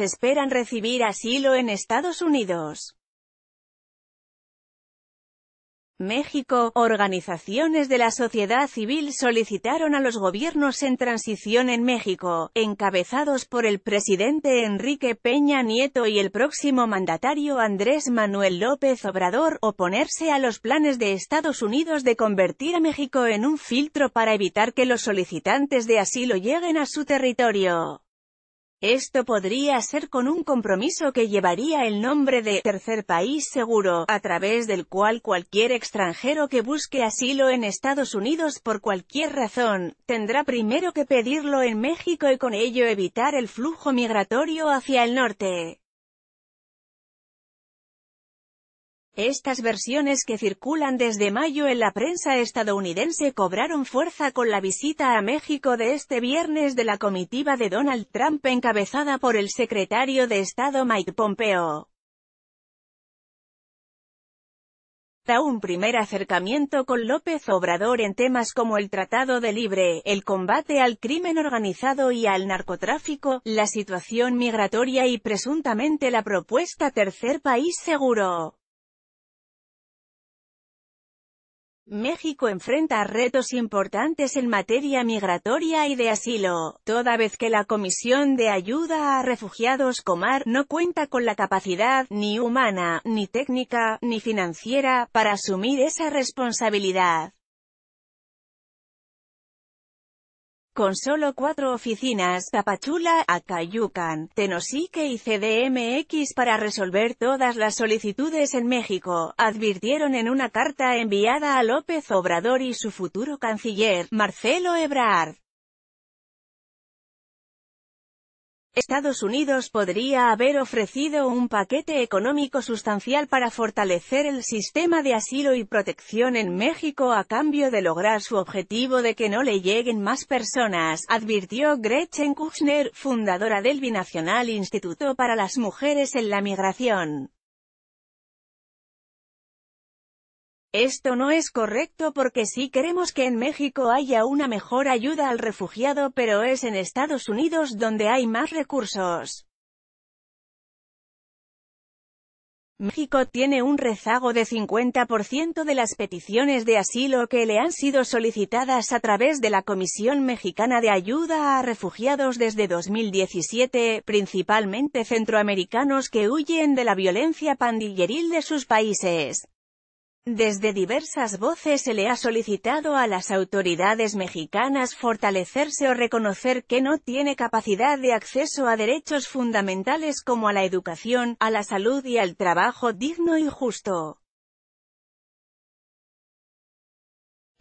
esperan recibir asilo en Estados Unidos. México, organizaciones de la sociedad civil solicitaron a los gobiernos en transición en México, encabezados por el presidente Enrique Peña Nieto y el próximo mandatario Andrés Manuel López Obrador, oponerse a los planes de Estados Unidos de convertir a México en un filtro para evitar que los solicitantes de asilo lleguen a su territorio. Esto podría ser con un compromiso que llevaría el nombre de «tercer país seguro», a través del cual cualquier extranjero que busque asilo en Estados Unidos por cualquier razón, tendrá primero que pedirlo en México y con ello evitar el flujo migratorio hacia el norte. Estas versiones que circulan desde mayo en la prensa estadounidense cobraron fuerza con la visita a México de este viernes de la comitiva de Donald Trump encabezada por el secretario de Estado Mike Pompeo. Da un primer acercamiento con López Obrador en temas como el Tratado de Libre, el combate al crimen organizado y al narcotráfico, la situación migratoria y presuntamente la propuesta Tercer País Seguro. México enfrenta retos importantes en materia migratoria y de asilo, toda vez que la Comisión de Ayuda a Refugiados Comar no cuenta con la capacidad, ni humana, ni técnica, ni financiera, para asumir esa responsabilidad. Con solo cuatro oficinas, Tapachula, Acayucan, Tenosique y CDMX para resolver todas las solicitudes en México, advirtieron en una carta enviada a López Obrador y su futuro canciller, Marcelo Ebrard. Estados Unidos podría haber ofrecido un paquete económico sustancial para fortalecer el sistema de asilo y protección en México a cambio de lograr su objetivo de que no le lleguen más personas, advirtió Gretchen Kuchner, fundadora del binacional Instituto para las Mujeres en la Migración. Esto no es correcto porque sí queremos que en México haya una mejor ayuda al refugiado pero es en Estados Unidos donde hay más recursos. México tiene un rezago de 50% de las peticiones de asilo que le han sido solicitadas a través de la Comisión Mexicana de Ayuda a Refugiados desde 2017, principalmente centroamericanos que huyen de la violencia pandilleril de sus países. Desde diversas voces se le ha solicitado a las autoridades mexicanas fortalecerse o reconocer que no tiene capacidad de acceso a derechos fundamentales como a la educación, a la salud y al trabajo digno y justo.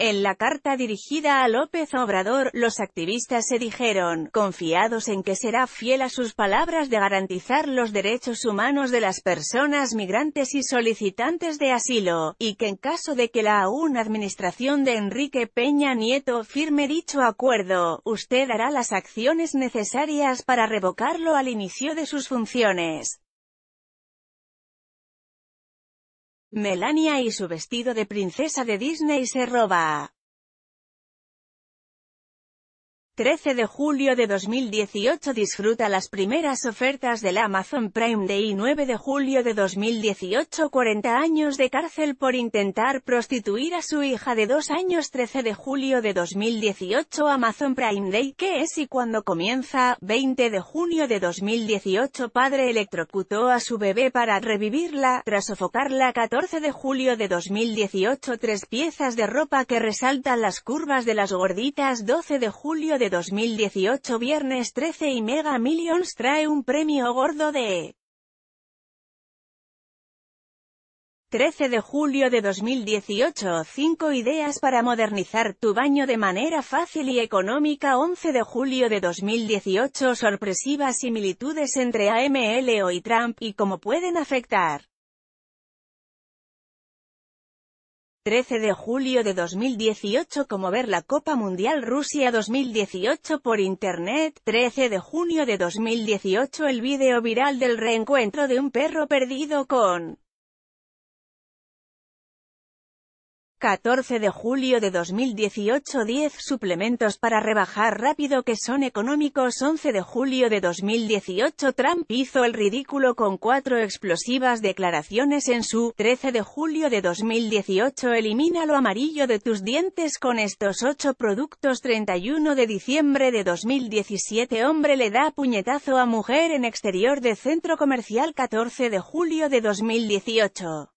En la carta dirigida a López Obrador, los activistas se dijeron, confiados en que será fiel a sus palabras de garantizar los derechos humanos de las personas migrantes y solicitantes de asilo, y que en caso de que la aún administración de Enrique Peña Nieto firme dicho acuerdo, usted hará las acciones necesarias para revocarlo al inicio de sus funciones. Melania y su vestido de princesa de Disney se roba 13 de julio de 2018 Disfruta las primeras ofertas del Amazon Prime Day 9 de julio de 2018 40 años de cárcel por intentar prostituir a su hija de 2 años 13 de julio de 2018 Amazon Prime Day ¿Qué es y cuándo comienza? 20 de junio de 2018 Padre electrocutó a su bebé para revivirla, tras sofocarla 14 de julio de 2018 Tres piezas de ropa que resaltan las curvas de las gorditas 12 de julio de 2018 Viernes 13 y Mega Millions trae un premio gordo de 13 de julio de 2018 5 ideas para modernizar tu baño de manera fácil y económica 11 de julio de 2018 Sorpresivas similitudes entre AMLO y Trump y cómo pueden afectar 13 de julio de 2018 como ver la Copa Mundial Rusia 2018 por Internet, 13 de junio de 2018 el vídeo viral del reencuentro de un perro perdido con 14 de julio de 2018 10 suplementos para rebajar rápido que son económicos 11 de julio de 2018 Trump hizo el ridículo con cuatro explosivas declaraciones en su 13 de julio de 2018 elimina lo amarillo de tus dientes con estos 8 productos 31 de diciembre de 2017 hombre le da puñetazo a mujer en exterior de centro comercial 14 de julio de 2018